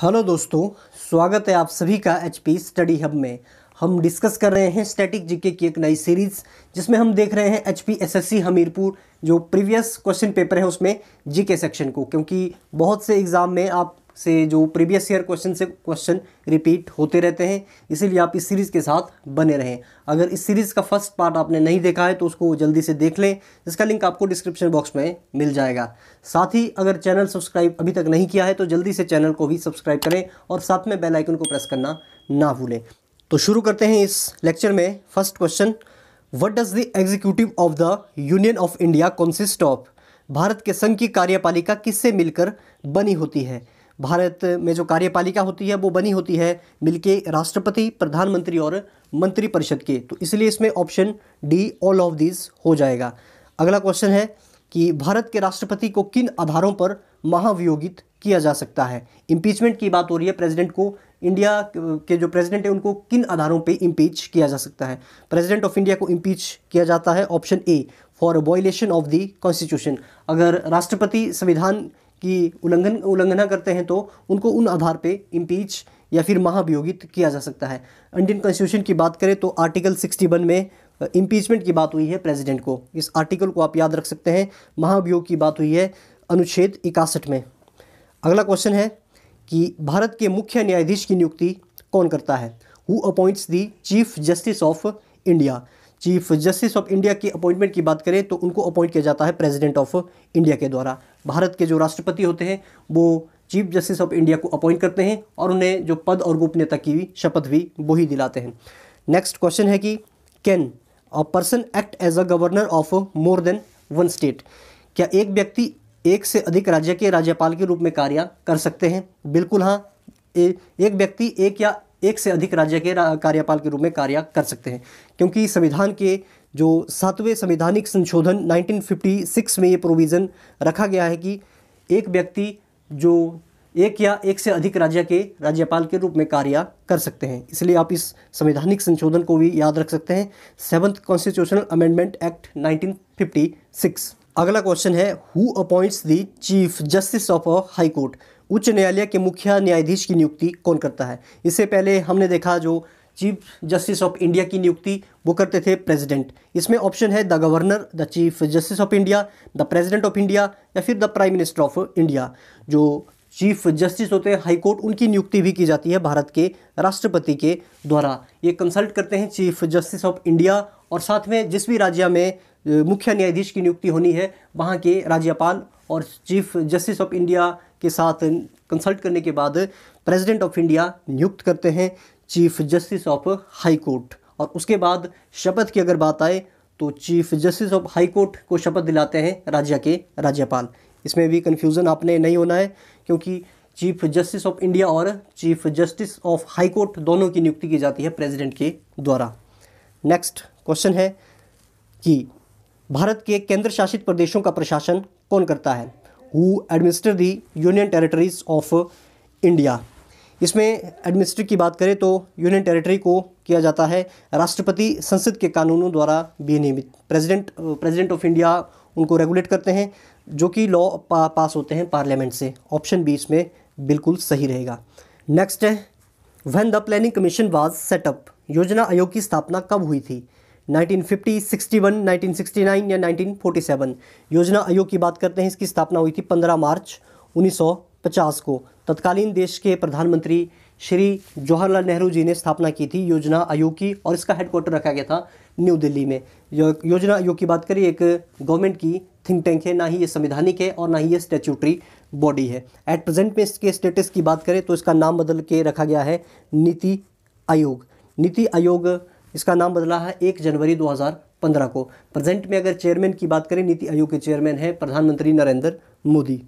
hello दोस्तों स्वागत है आप सभी का एच पी स्टडी हब में हम डिस्कस कर रहे हैं स्टैटिक जीके की एक नई सीरीज़ जिसमें हम देख रहे हैं H P S S C Hamirpur जो प्रीवियस क्वेश्चन पेपर है उसमें जीके सेक्शन को क्योंकि बहुत से एग्ज़ाम में आप से जो प्रीवियस ईयर क्वेश्चन से क्वेश्चन रिपीट होते रहते हैं इसीलिए आप इस सीरीज़ के साथ बने रहें अगर इस सीरीज़ का फर्स्ट पार्ट आपने नहीं देखा है तो उसको जल्दी से देख लें जिसका लिंक आपको डिस्क्रिप्शन बॉक्स में मिल जाएगा साथ ही अगर चैनल सब्सक्राइब अभी तक नहीं किया है तो जल्दी से चैनल को भी सब्सक्राइब करें और साथ में बेलाइकन को प्रेस करना ना भूलें तो शुरू करते हैं इस लेक्चर में first question what does the executive of the Union of India consist of Bharat के संघ की कार्यपालिका किससे मिलकर बनी होती है भारत में जो कार्यपालिका होती है वो बनी होती है मिलके राष्ट्रपति प्रधानमंत्री और मंत्रिपरिषद के तो इसलिए इसमें option D all of this हो जाएगा अगला क्वेश्चन है कि भारत के राष्ट्रपति को किन आधारों पर महाभियोगित किया जा सकता है इम्पीचमेंट की बात हो रही है प्रेसिडेंट को इंडिया के जो प्रेसिडेंट है उनको किन आधारों पे इम्पीच किया जा सकता है प्रेसिडेंट ऑफ इंडिया को इम्पीच किया जाता है option A for violation of the constitution अगर राष्ट्रपति संविधान की उल्लंघन उल्लंघना करते हैं तो उनको उन आधार पे इम्पीच या फिर महाभियोगित किया जा सकता है इंडियन कॉन्स्टिट्यूशन की बात करें तो आर्टिकल 61 में इम्पीचमेंट की बात हुई है प्रेसिडेंट को इस आर्टिकल को आप याद रख सकते हैं महाभियोग की बात हुई है अनुच्छेद इकासठ में अगला क्वेश्चन है कि भारत के मुख्य न्यायाधीश की नियुक्ति कौन करता है who appoints the chief justice of India chief justice of India की अपॉइंटमेंट की बात करें तो उनको अपॉइंट किया जाता है प्रेसिडेंट ऑफ इंडिया के द्वारा भारत के जो राष्ट्रपति होते हैं वो चीफ जस्टिस ऑफ इंडिया को अपॉइंट करते हैं और उन्हें जो पद और गोपनीयता की शपथ भी वो ही दिलाते हैं नेक्स्ट क्वेश्चन है कि can a person act as a governor of more than one state क्या एक व्यक्ति एक से अधिक राज्य के राज्यपाल के रूप में कार्य कर सकते हैं बिल्कुल हाँ ए, एक व्यक्ति एक या एक से अधिक राज्य के कार्यपाल के रूप में कार्य कर सकते हैं क्योंकि संविधान के जो सातवें संवैधानिक संशोधन 1956 में ये प्रोविज़न रखा गया है कि एक व्यक्ति जो एक या एक से अधिक राज्य के राज्यपाल के रूप में कार्य कर सकते हैं इसलिए आप इस संवैधानिक संशोधन को भी याद रख सकते हैं सेवन्थ कॉन्स्टिट्यूशनल अमेंडमेंट एक्ट 1956 अगला क्वेश्चन है who appoints the chief justice of a high court उच्च न्यायालय के मुख्य न्यायाधीश की नियुक्ति कौन करता है इससे पहले हमने देखा जो चीफ जस्टिस ऑफ इंडिया की नियुक्ति वो करते थे प्रेसिडेंट इसमें ऑप्शन है the governor the chief justice of India the president of India या फिर the prime minister of India जो चीफ जस्टिस होते हैं हाई कोर्ट उनकी नियुक्ति भी की जाती है भारत के राष्ट्रपति के द्वारा ये कंसल्ट करते हैं चीफ जस्टिस ऑफ इंडिया और साथ में जिस भी राज्य में मुख्य न्यायाधीश की नियुक्ति होनी है वहाँ के राज्यपाल और चीफ जस्टिस ऑफ इंडिया के साथ कंसल्ट करने के बाद प्रेसिडेंट ऑफ इंडिया नियुक्त करते हैं chief justice of high court और उसके बाद शपथ की अगर बात आए तो chief justice of high court को शपथ दिलाते हैं राज्य के राज्यपाल इसमें भी कन्फ्यूज़न आपने नहीं होना है क्योंकि चीफ जस्टिस ऑफ इंडिया और chief justice of high court दोनों की नियुक्ति की जाती है प्रेसिडेंट के द्वारा नेक्स्ट क्वेश्चन है कि भारत के केंद्र शासित प्रदेशों का प्रशासन कौन करता है who administer the union territories of India इसमें एडमिनिस्टर की बात करें तो यूनियन टेरिटरी को किया जाता है राष्ट्रपति संसद के कानूनों द्वारा भी नियमित प्रेसिडेंट प्रेसिडेंट ऑफ इंडिया उनको रेगुलेट करते हैं जो कि लॉ पा, पास होते हैं पार्लियामेंट से ऑप्शन बी इसमें बिल्कुल सही रहेगा नेक्स्ट है when the planning commission was set up योजना आयोग की स्थापना कब हुई थी 1950, 61, 1969 या 1947 योजना आयोग की बात करते हैं इसकी स्थापना हुई थी 15 मार्च 1950 को तत्कालीन देश के प्रधानमंत्री श्री जवाहरलाल नेहरू जी ने स्थापना की थी योजना आयोग की और इसका हेडक्वार्टर रखा गया था न्यू दिल्ली में यो, योजना आयोग की बात करें एक गवर्नमेंट की थिंक टैंक है ना ही ये संवैधानिक है और ना ही ये स्टेचूटरी बॉडी है एट प्रेजेंट में इसके स्टेटस की बात करें तो इसका नाम बदल के रखा गया है नीति आयोग नीति आयोग इसका नाम बदला है एक जनवरी 2015 को प्रेजेंट में अगर चेयरमैन की बात करें नीति आयोग के चेयरमैन हैं प्रधानमंत्री Narendra Modi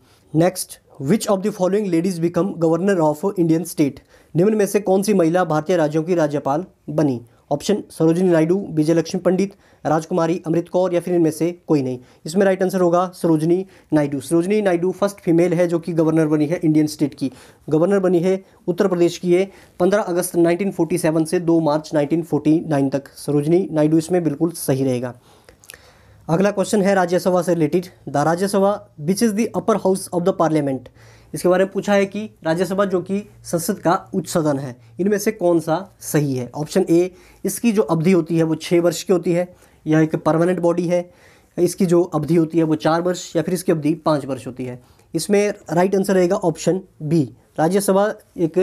next which of the following ladies become governor of Indian state निम्न में से कौन सी महिला भारतीय राज्यों की राज्यपाल बनी ऑप्शन सरोजिनी नायडू विजय लक्ष्मी पंडित राजकुमारी अमृत कौर या फिर इनमें से कोई नहीं इसमें राइट आंसर होगा सरोजनी नायडू सरोजनी नायडू फर्स्ट फीमेल है जो कि गवर्नर बनी है इंडियन स्टेट की गवर्नर बनी है उत्तर प्रदेश की है 15 अगस्त 1947 से 2 मार्च 1949 तक सरोजनी नायडू इसमें बिल्कुल सही रहेगा अगला क्वेश्चन है राज्यसभा से related the Rajya Sabha which is the upper house of the parliament इसके बारे में पूछा है कि राज्यसभा जो कि संसद का उच्च सदन है इनमें से कौन सा सही है ऑप्शन ए इसकी जो अवधि होती है वो छः वर्ष की होती है यह एक परमानेंट बॉडी है इसकी जो अवधि होती है वो चार वर्ष या फिर इसकी अवधि पाँच वर्ष होती है इसमें राइट आंसर रहेगा ऑप्शन बी राज्यसभा एक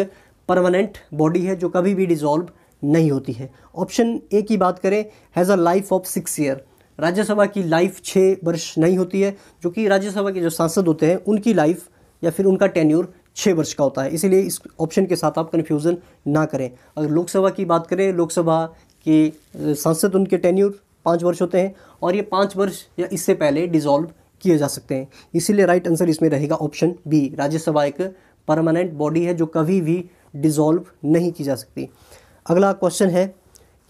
परमानेंट बॉडी है जो कभी भी डिजॉल्व नहीं होती है ऑप्शन ए की बात करें has a life of six year Rajya Sabha की लाइफ छः वर्ष नहीं होती है जो कि राज्यसभा के जो सांसद होते हैं उनकी लाइफ या फिर उनका टेन्यूर छः वर्ष का होता है इसीलिए इस ऑप्शन के साथ आप कन्फ्यूज़न ना करें अगर लोकसभा की बात करें लोकसभा के सांसद उनके टेन्यूर पाँच वर्ष होते हैं और ये पाँच वर्ष या इससे पहले डिज़ोल्व किए जा सकते हैं इसीलिए राइट आंसर इसमें रहेगा ऑप्शन बी राज्यसभा एक परमानेंट बॉडी है जो कभी भी डिज़ोल्व नहीं की जा सकती अगला क्वेश्चन है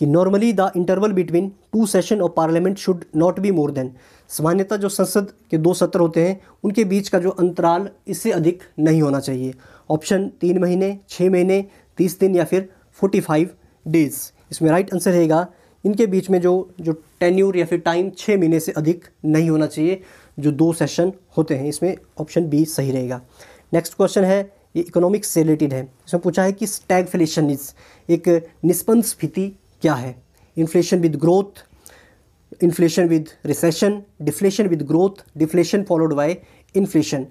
कि normally the interval between two session of parliament should not be more than सामान्यतः जो संसद के दो सत्र होते हैं उनके बीच का जो अंतराल इससे अधिक नहीं होना चाहिए ऑप्शन तीन महीने छः महीने तीस दिन या फिर फोर्टी फाइव डेज इसमें राइट आंसर रहेगा इनके बीच में जो जो टेन्यूर या फिर टाइम छः महीने से अधिक नहीं होना चाहिए जो दो सेशन होते हैं इसमें ऑप्शन बी सही रहेगा नेक्स्ट क्वेश्चन है ये इकोनॉमिक्स से रिलेटेड है इसमें पूछा है कि स्टैग इज एक निष्पन्न स्फीति क्या है inflation with growth inflation with recession deflation with growth deflation followed by inflation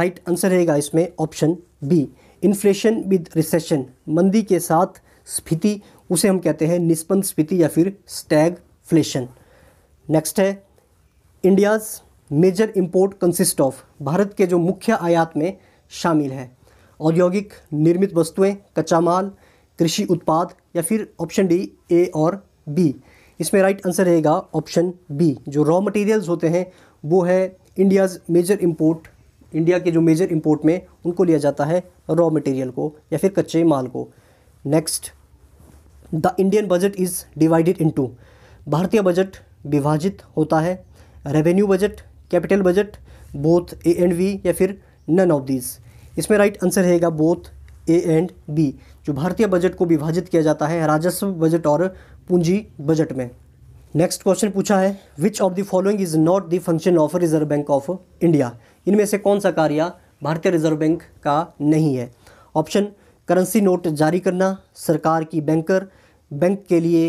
right answer रहेगा इसमें option B inflation with recession मंदी के साथ स्फीति उसे हम कहते हैं निष्पन्न स्फीति या फिर स्टैग फ्लेशन नेक्स्ट है India's major import consist of Bharat के जो मुख्य आयात में शामिल है औद्योगिक निर्मित वस्तुएं कच्चा माल कृषि उत्पाद या फिर ऑप्शन डी ए और बी इसमें राइट आंसर रहेगा ऑप्शन बी जो रॉ मटेरियल्स होते हैं वो है इंडियाज़ मेजर इम्पोर्ट इंडिया के जो मेजर इम्पोर्ट में उनको लिया जाता है रॉ मटेरियल को या फिर कच्चे माल को next the Indian budget is divided into भारतीय बजट विभाजित होता है revenue budget capital budget both A and B या फिर नन ऑफ दिस इसमें राइट आंसर रहेगा बोथ ए एंड बी जो भारतीय बजट को विभाजित किया जाता है राजस्व बजट और पूंजी बजट में नेक्स्ट क्वेश्चन पूछा है which of the following is not the function of Reserve Bank of India इनमें से कौन सा कार्य भारतीय रिजर्व बैंक का नहीं है ऑप्शन करेंसी नोट जारी करना सरकार की बैंकर बैंक के लिए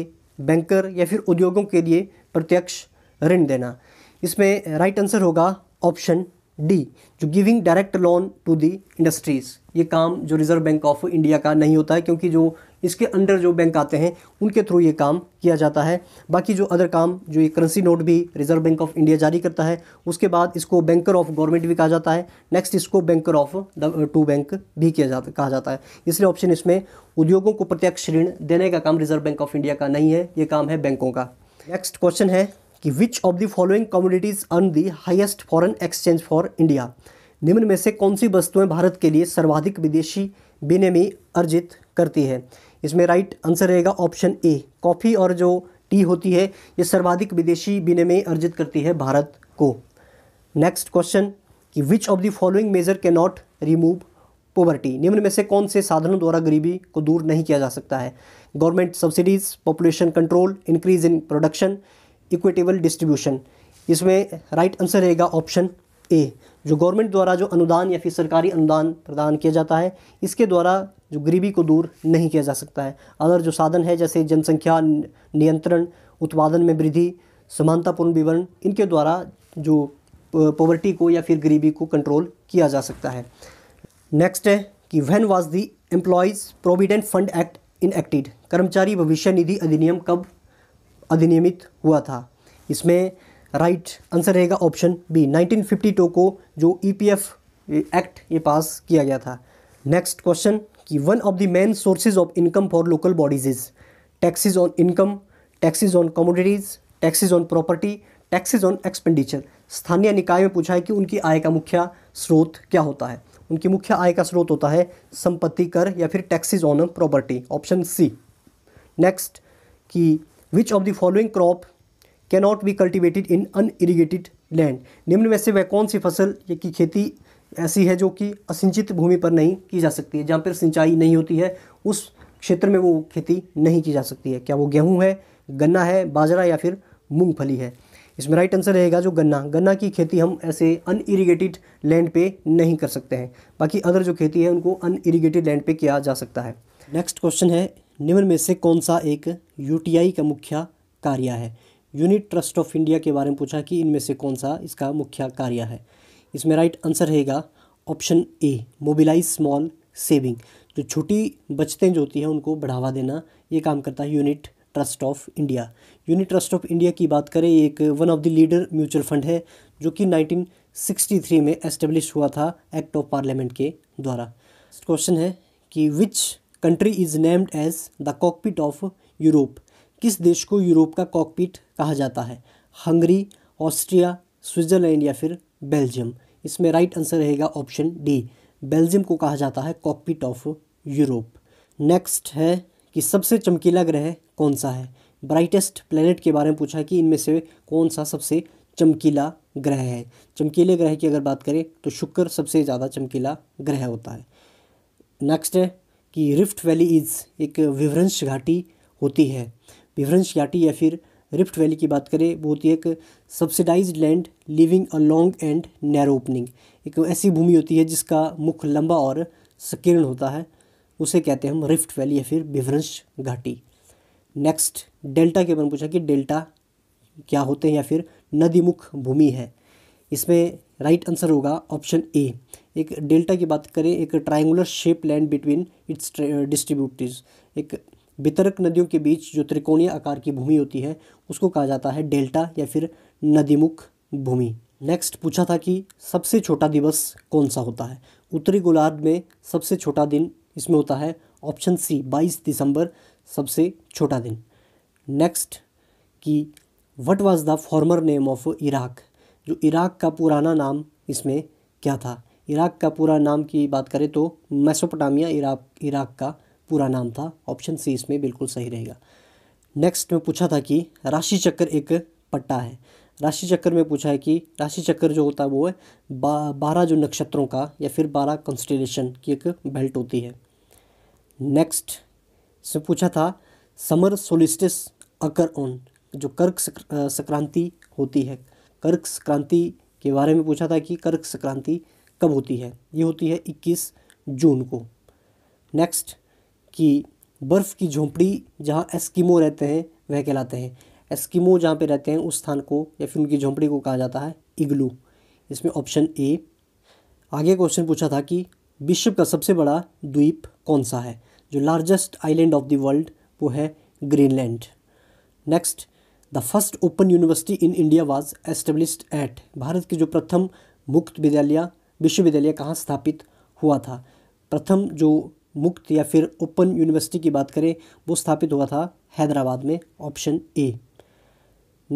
बैंकर या फिर उद्योगों के लिए प्रत्यक्ष ऋण देना इसमें राइट आंसर होगा ऑप्शन डी जो giving direct loan to the industries ये काम जो रिजर्व बैंक ऑफ इंडिया का नहीं होता है क्योंकि जो इसके अंडर जो बैंक आते हैं उनके थ्रू ये काम किया जाता है बाकी जो अदर काम जो ये करेंसी नोट भी रिजर्व बैंक ऑफ इंडिया जारी करता है उसके बाद इसको बैंकर ऑफ गवर्नमेंट भी कहा जाता है नेक्स्ट इसको banker of the two bank भी किया जाता कहा जाता है इसलिए ऑप्शन इसमें उद्योगों को प्रत्यक्ष ऋण देने का काम रिजर्व बैंक ऑफ इंडिया का नहीं है ये काम है बैंकों का नेक्स्ट क्वेश्चन है कि which of the following communities earn the highest foreign exchange for India निम्न में से कौन सी वस्तुएं भारत के लिए सर्वाधिक विदेशी विनिमय अर्जित करती है इसमें राइट आंसर रहेगा ऑप्शन ए कॉफ़ी और जो टी होती है ये सर्वाधिक विदेशी विनिमय अर्जित करती है भारत को नेक्स्ट क्वेश्चन कि which of the following measure can not remove poverty निम्न में से कौन से साधनों द्वारा गरीबी को दूर नहीं किया जा सकता है government subsidies population control increase in production equitable distribution इसमें राइट आंसर रहेगा ऑप्शन ए जो गवर्नमेंट द्वारा जो अनुदान या फिर सरकारी अनुदान प्रदान किया जाता है इसके द्वारा जो गरीबी को दूर नहीं किया जा सकता है अदर जो साधन है जैसे जनसंख्या नियंत्रण उत्पादन में वृद्धि समानतापूर्ण विवरण इनके द्वारा जो पॉवर्टी को या फिर गरीबी को कंट्रोल किया जा सकता है नेक्स्ट है कि when was the employees provident fund act enacted कर्मचारी भविष्य निधि अधिनियम कब अधिनियमित हुआ था इसमें राइट आंसर रहेगा ऑप्शन बी 1952 को जो ईपीएफ e एक्ट ये पास किया गया था नेक्स्ट क्वेश्चन कि one of the main sources of income for local bodies is taxes on income taxes on commodities taxes on property taxes on expenditure स्थानीय निकाय में पूछा है कि उनकी आय का मुख्य स्रोत क्या होता है उनकी मुख्य आय का स्रोत होता है संपत्ति कर या फिर taxes on property option C next कि which of the following crop cannot be cultivated in unirrigated land निम्न में से वह कौन सी फसल की खेती ऐसी है जो कि असिंचित भूमि पर नहीं की जा सकती है जहाँ पर सिंचाई नहीं होती है उस क्षेत्र में वो खेती नहीं की जा सकती है क्या वो गेहूँ है गन्ना है बाजरा या फिर मूंगफली है इसमें राइट आंसर रहेगा जो गन्ना गन्ना की खेती हम ऐसे अनइरीगेटेड लैंड पे नहीं कर सकते हैं बाकी अदर जो खेती है उनको अनइरीगेटेड लैंड पे किया जा सकता है नेक्स्ट क्वेश्चन है निम्न में से कौन सा एक यूटीआई का मुख्य कार्य है यूनिट ट्रस्ट ऑफ इंडिया के बारे में पूछा कि इनमें से कौन सा इसका मुख्य कार्य है इसमें राइट आंसर रहेगा option A mobilise small saving जो छोटी बचतें जो होती हैं उनको बढ़ावा देना ये काम करता है Unit Trust of India Unit Trust of India की बात करें एक one of the leader mutual fund है जो कि 1963 में एस्टेब्लिश हुआ था एक्ट ऑफ पार्लियामेंट के द्वारा क्वेश्चन है कि which country is named as the cockpit of Europe किस देश को यूरोप का कॉकपिट कहा जाता है हंगरी ऑस्ट्रिया स्विट्ज़रलैंड या फिर बेल्जियम इसमें राइट आंसर रहेगा ऑप्शन डी बेल्जियम को कहा जाता है कॉकपिट ऑफ यूरोप नेक्स्ट है कि सबसे चमकीला ग्रह कौन सा है ब्राइटेस्ट प्लैनेट के बारे में पूछा कि इनमें से कौन सा सबसे चमकीला ग्रह है चमकीले ग्रह की अगर बात करें तो शुक्र सबसे ज़्यादा चमकीला ग्रह होता है नेक्स्ट है कि रिफ्ट वैली इज़ एक विवरंश घाटी होती है विवरंश घाटी या फिर रिफ्ट वैली की बात करें वो होती है एक subsidise land living a long and narrow opening एक ऐसी भूमि होती है जिसका मुख लंबा और संकीर्ण होता है उसे कहते हैं हम रिफ्ट वैली या फिर विवरंश घाटी नेक्स्ट डेल्टा के बारे में पूछा कि डेल्टा क्या होते हैं या फिर नदीमुख भूमि है इसमें राइट आंसर होगा ऑप्शन ए एक डेल्टा की बात करें एक triangular shape land between its distributaries एक वितरक नदियों के बीच जो त्रिकोणीय आकार की भूमि होती है उसको कहा जाता है डेल्टा या फिर नदीमुख भूमि नेक्स्ट पूछा था कि सबसे छोटा दिवस कौन सा होता है उत्तरी गोलार्ध में सबसे छोटा दिन इसमें होता है ऑप्शन सी 22 दिसंबर सबसे छोटा दिन नेक्स्ट कि what was the former name of Iraq जो इराक़ का पुराना नाम इसमें क्या था इराक़ का पूरा नाम की बात करें तो मेसोपोटामिया इराक इराक़ का पूरा नाम था ऑप्शन सी इसमें बिल्कुल सही रहेगा नेक्स्ट में पूछा था कि राशि चक्र एक पट्टा है राशि चक्र में पूछा है कि राशि चक्र जो होता है वो है बारह जो नक्षत्रों का या फिर बारह कंस्टेलेशन की एक बेल्ट होती है नेक्स्ट से पूछा था समर सोलिस्टिस अकर ऑन जो कर्क संक्रांति होती है कर्क संक्रांति के बारे में पूछा था कि कर्क संक्रांति कब होती है ये होती है 21 जून को नेक्स्ट कि बर्फ़ की झोंपड़ी जहाँ एस्किमो रहते हैं वह कहलाते हैं एस्किमो जहाँ पे रहते हैं उस स्थान को या फिर उनकी झोंपड़ी को कहा जाता है इग्लू इसमें ऑप्शन ए आगे क्वेश्चन पूछा था कि विश्व का सबसे बड़ा द्वीप कौन सा है जो largest island of the world वो है Greenland next the first open university in India was established at Bharat की जो प्रथम मुक्त विद्यालय विश्वविद्यालय कहाँ स्थापित हुआ था प्रथम जो मुक्त या फिर ओपन यूनिवर्सिटी की बात करें वो स्थापित हुआ था हैदराबाद में ऑप्शन ए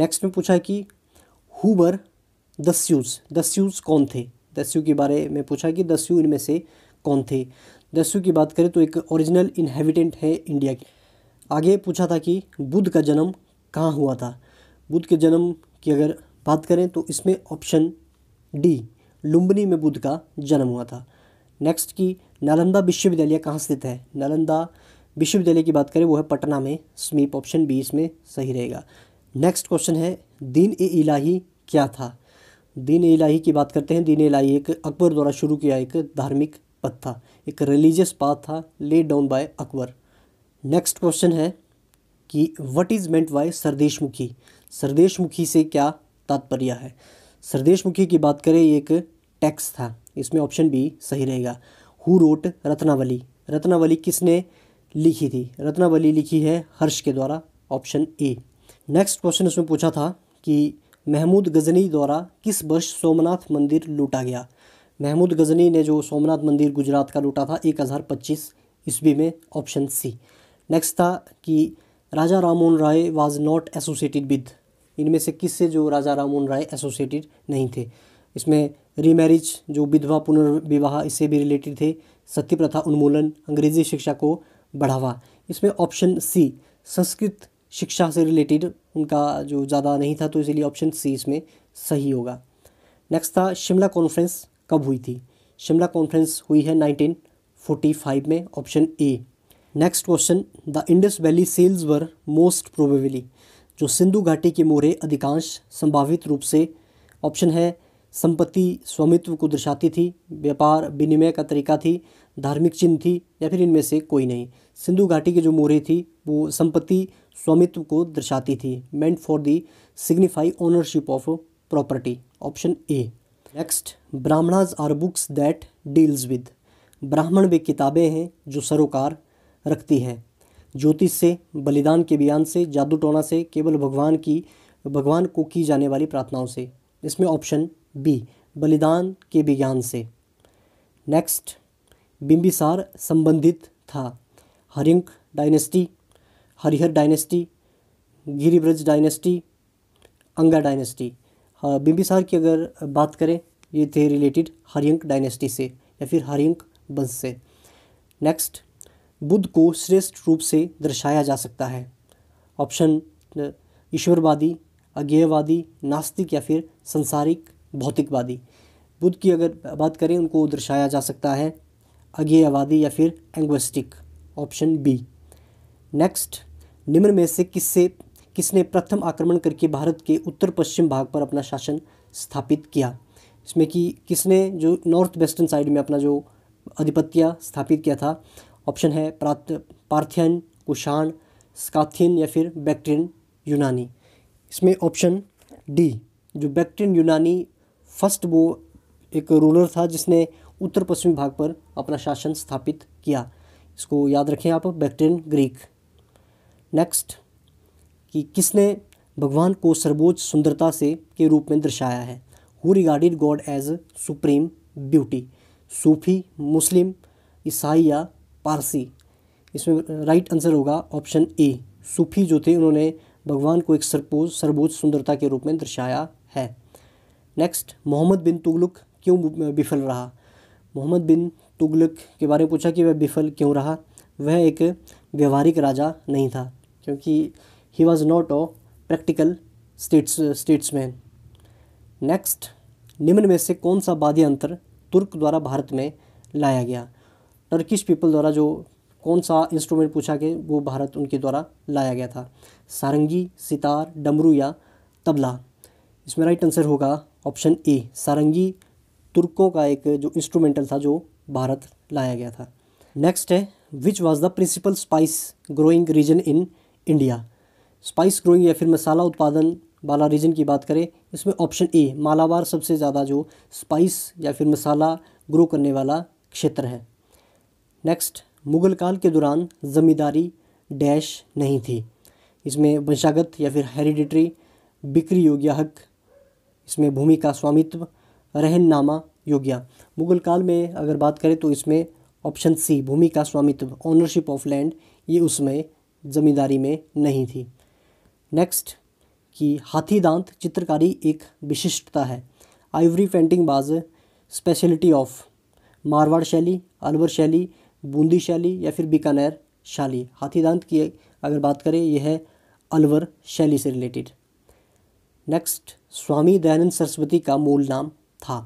नेक्स्ट में पूछा कि हुबर दस्यूज दस्यूज कौन थे दस्यू के बारे में पूछा कि दस्यू इनमें से कौन थे दस्यू की बात करें तो एक ओरिजिनल इनहेबिटेंट है इंडिया के आगे पूछा था कि बुद्ध का जन्म कहाँ हुआ था बुद्ध के जन्म की अगर बात करें तो इसमें ऑप्शन डी लुम्बनी में बुद्ध का जन्म हुआ था नेक्स्ट की नालंदा विश्वविद्यालय कहाँ स्थित है नालंदा विश्वविद्यालय की बात करें वो है पटना में समीप ऑप्शन बी इसमें सही रहेगा नेक्स्ट क्वेश्चन है दीन ए इलाही क्या था दीन ए इलाही की बात करते हैं दीन ए इलाही एक अकबर द्वारा शुरू किया एक धार्मिक पथ था एक रिलीजियस पाथ था laid down by Akbar next question है कि what is meant by Sardeshmukhi सरदेश मुखी से क्या तात्पर्य है सरदेश मुखी की बात करें एक टेक्स्ट था इसमें ऑप्शन बी सही रहेगा हु रोट रत्नावली रत्नावली किसने लिखी थी रत्नावली लिखी है हर्ष के द्वारा ऑप्शन ए नेक्स्ट क्वेश्चन इसमें पूछा था कि महमूद गजनी द्वारा किस वर्ष सोमनाथ मंदिर लूटा गया महमूद गजनी ने जो सोमनाथ मंदिर गुजरात का लूटा था एक हज़ार पच्चीस ईस्वी में ऑप्शन सी नेक्स्ट था कि Raja Mohan Roy was not associated with इनमें से किससे जो राजा मोहन राय एसोसिएटेड नहीं थे इसमें रीमैरिज जो विधवा पुनर्विवाह इससे भी रिलेटेड थे सत्य प्रथा उन्मूलन अंग्रेजी शिक्षा को बढ़ावा इसमें ऑप्शन सी संस्कृत शिक्षा से रिलेटेड उनका जो ज़्यादा नहीं था तो इसलिए ऑप्शन सी इसमें सही होगा नेक्स्ट था शिमला कॉन्फ्रेंस कब हुई थी शिमला कॉन्फ्रेंस हुई है 1945 में option A next question the Indus valley seals were most probably जो सिंधु घाटी के मोरे अधिकांश संभावित रूप से ऑप्शन है संपत्ति स्वामित्व को दर्शाती थी व्यापार विनिमय का तरीका थी धार्मिक चिन्ह थी या फिर इनमें से कोई नहीं सिंधु घाटी की जो मोहरे थी वो संपत्ति स्वामित्व को दर्शाती थी meant for the signify ownership of property option A next Brahmanas are books that deals with Brahman वे किताबें हैं जो सरोकार रखती है ज्योतिष से बलिदान के बयान से जादू टोना से केवल भगवान की भगवान को की जाने वाली प्रार्थनाओं से इसमें ऑप्शन बी बलिदान के विज्ञान से नेक्स्ट बिंबिसार संबंधित था Haryanka dynasty Harihar dynasty Giribraj dynasty Anga dynasty Bimbisara की अगर बात करें ये थे रिलेटेड हरियंक डायनेस्टी से या फिर हरियंक वंश से नेक्स्ट बुद्ध को श्रेष्ठ रूप से दर्शाया जा सकता है ऑप्शन ईश्वरवादी अज्ञेयवादी नास्तिक या फिर संसारिक भौतिकवादी बुद्ध की अगर बात करें उनको दर्शाया जा सकता है अज्ञेयवादी या फिर एंग्वेस्टिक ऑप्शन बी नेक्स्ट निम्न में से किससे किसने प्रथम आक्रमण करके भारत के उत्तर पश्चिम भाग पर अपना शासन स्थापित किया इसमें कि किसने जो नॉर्थ वेस्टर्न साइड में अपना जो अधिपत्य स्थापित किया था ऑप्शन है प्रात पार्थियन कुषाण स्काथियन या फिर बैक्ट्रियन यूनानी इसमें ऑप्शन डी जो बैक्ट्रियन यूनानी फर्स्ट वो एक रूलर था जिसने उत्तर पश्चिमी भाग पर अपना शासन स्थापित किया इसको याद रखें आप बैक्ट्रियन ग्रीक नेक्स्ट कि किसने भगवान को सर्वोच्च सुंदरता से के रूप में दर्शाया है who regarded God as supreme beauty Sufi Muslim ईसाई या पारसी इसमें राइट आंसर होगा ऑप्शन ए सूफी जो थे उन्होंने भगवान को एक सरपोज सर्वोच्च सुंदरता के रूप में दर्शाया है नेक्स्ट मोहम्मद बिन तुगलुक क्यों विफल रहा मोहम्मद बिन तुगलुक के बारे में पूछा कि वह विफल क्यों रहा वह एक व्यवहारिक राजा नहीं था क्योंकि he was not a practical states statesman next निम्न में से कौन सा वाद्य अंतर तुर्क द्वारा भारत में लाया गया टर्किश पीपल द्वारा जो कौन सा इंस्ट्रूमेंट पूछा के वो भारत उनके द्वारा लाया गया था सारंगी सितार डमरू या तबला इसमें राइट आंसर होगा ऑप्शन ए सारंगी तुर्कों का एक जो इंस्ट्रूमेंटल था जो भारत लाया गया था नेक्स्ट है which was the principal spice growing region in India spice growing या फिर मसाला उत्पादन वाला रीजन की बात करें इसमें ऑप्शन ए मालाबार सबसे ज़्यादा जो स्पाइस या फिर मसाला ग्रो करने वाला क्षेत्र है नेक्स्ट मुग़ल काल के दौरान ज़मींदारी डैश नहीं थी इसमें वंशागत या फिर हेरिडिटरी बिक्री योग्य हक इसमें भूमि का स्वामित्व रहननामा योग्य मुग़ल काल में अगर बात करें तो इसमें ऑप्शन सी भूमि का स्वामित्व ओनरशिप ऑफ लैंड ये उसमें ज़मींदारी में नहीं थी नेक्स्ट कि हाथी दांत चित्रकारी एक विशिष्टता है ivory painting was speciality of Marwar शैली अलवर शैली बूंदी शैली या फिर बीकानेर शैली दांत की अगर बात करें यह है अलवर शैली से रिलेटेड नेक्स्ट स्वामी दयानंद सरस्वती का मूल नाम था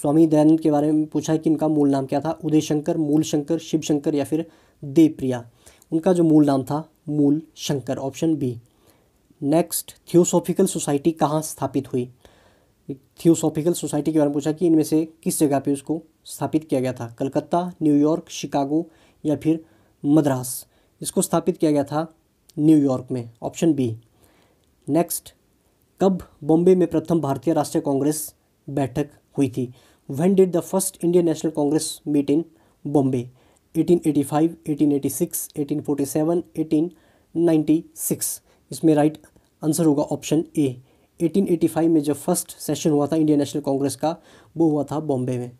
स्वामी दयानंद के बारे में पूछा कि इनका मूल नाम क्या था उदय शंकर मूल शंकर शिव शंकर या फिर देवप्रिया उनका जो मूल नाम था Mool Shankar option B next theosophical society कहाँ स्थापित हुई थियोसॉफिकल सोसाइटी के बारे में पूछा कि इनमें से किस जगह पे उसको स्थापित किया गया था कलकत्ता न्यूयॉर्क शिकागो या फिर मद्रास इसको स्थापित किया गया था न्यूयॉर्क में ऑप्शन बी नेक्स्ट कब बॉम्बे में प्रथम भारतीय राष्ट्रीय कांग्रेस बैठक हुई थी when did the first Indian National Congress meet in Bombay 1885, 1886, 1847, 1896 इसमें राइट आंसर होगा ऑप्शन ए 1885 में जब फर्स्ट सेशन हुआ था इंडियन नेशनल कांग्रेस का वो हुआ था बॉम्बे में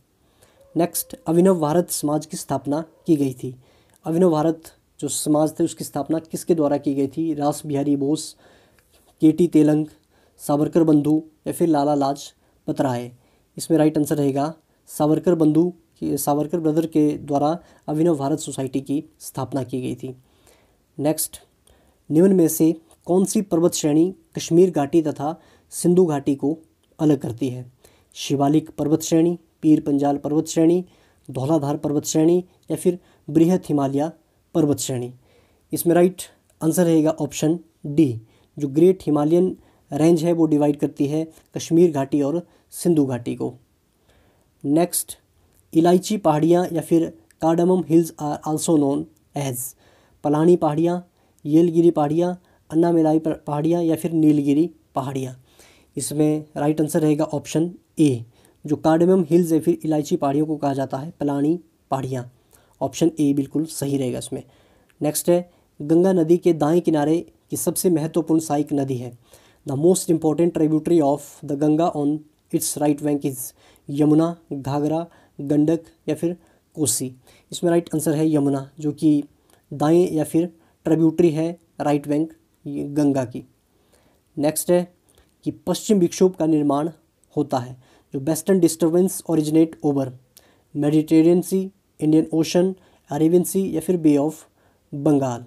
नेक्स्ट अभिनव भारत समाज की स्थापना की गई थी अभिनव भारत जो समाज थे उसकी स्थापना किसके द्वारा की गई थी रास बिहारी बोस के टी तेलंग सावरकर बंधु या फिर लाला लाज पतराय इसमें राइट आंसर रहेगा सावरकर बंधु सावरकर ब्रदर के द्वारा अभिनव भारत सोसाइटी की स्थापना की गई थी नेक्स्ट निम्न में से कौन सी पर्वत श्रेणी कश्मीर घाटी तथा सिंधु घाटी को अलग करती है शिवालिक पर्वत श्रेणी पीर पंजाल पर्वत श्रेणी धौलाधार पर्वत श्रेणी या फिर बृहद हिमालय पर्वत श्रेणी इसमें राइट आंसर रहेगा ऑप्शन डी जो ग्रेट हिमालयन रेंज है वो डिवाइड करती है कश्मीर घाटी और सिंधु घाटी को नेक्स्ट इलायची पहाड़ियाँ या फिर cardamom hills are also known as Palani पहाड़ियाँ येलगिरी पहाड़ियाँ मिलाई पहाड़ियाँ या फिर नीलगिरी पहाड़ियाँ इसमें राइट आंसर रहेगा ऑप्शन ए जो कार्डमम हिल्स या फिर इलायची पहाड़ियों को कहा जाता है पलानी पहाड़ियाँ ऑप्शन ए बिल्कुल सही रहेगा इसमें नेक्स्ट है गंगा नदी के दाएं किनारे की सबसे महत्वपूर्ण सहायक नदी है the most important tributary of the Ganga on its right bank is Yamuna Ghaghara Gandak या फिर कोसी इसमें राइट आंसर है यमुना जो कि दाएं या फिर ट्रिब्यूटरी है राइट बैंक गंगा की नेक्स्ट है कि पश्चिम विक्षोभ का निर्माण होता है जो western disturbance originate over Mediterranean sea Indian ocean Arabian sea या फिर बे ऑफ बंगाल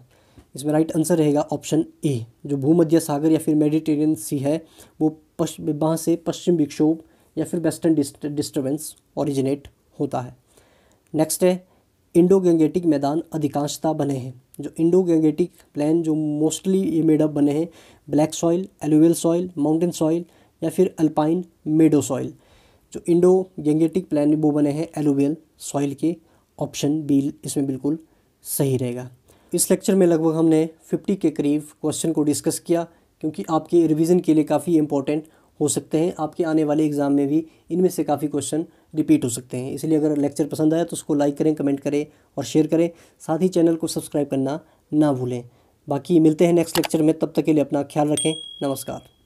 इसमें राइट आंसर रहेगा ऑप्शन ए जो भूमध्य सागर या फिर मेडिटेरियन सी है वो पश्चिम वहाँ से पश्चिम विक्षोभ या फिर वेस्टर्न डिस्टर्बेंस ओरिजिनेट होता है नेक्स्ट है इंडो गंगेटिक मैदान अधिकांशता बने हैं जो इंडो गंगेटिक प्लान जो मोस्टली ये मेडअप बने हैं black soil alluvial soil mountain soil या फिर अल्पाइन मेडो सॉइल जो इंडो गेंगेटिक प्लान वो बने हैं एलोवेल सॉइल के ऑप्शन बी इसमें बिल्कुल सही रहेगा इस लेक्चर में लगभग हमने 50 के करीब क्वेश्चन को डिस्कस किया क्योंकि आपके रिवीजन के लिए काफ़ी इंपॉर्टेंट हो सकते हैं आपके आने वाले एग्ज़ाम में भी इनमें से काफ़ी क्वेश्चन रिपीट हो सकते हैं इसलिए अगर लेक्चर पसंद आया तो उसको लाइक करें कमेंट करें और शेयर करें साथ ही चैनल को सब्सक्राइब करना ना भूलें बाकी मिलते हैं नेक्स्ट लेक्चर में तब तक के लिए अपना ख्याल रखें नमस्कार